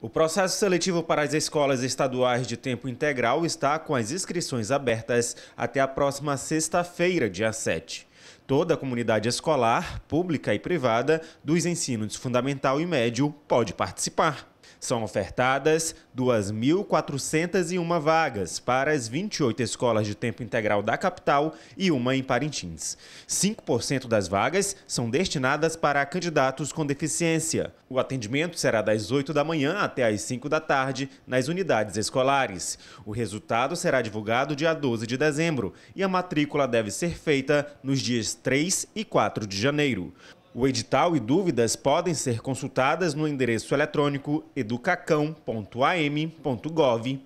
O processo seletivo para as escolas estaduais de tempo integral está com as inscrições abertas até a próxima sexta-feira, dia 7. Toda a comunidade escolar, pública e privada, dos ensinos fundamental e médio pode participar. São ofertadas 2.401 vagas para as 28 escolas de tempo integral da capital e uma em Parintins. 5% das vagas são destinadas para candidatos com deficiência. O atendimento será das 8 da manhã até as 5 da tarde nas unidades escolares. O resultado será divulgado dia 12 de dezembro e a matrícula deve ser feita nos dias 3 e 4 de janeiro. O edital e dúvidas podem ser consultadas no endereço eletrônico educacão.am.gov.br.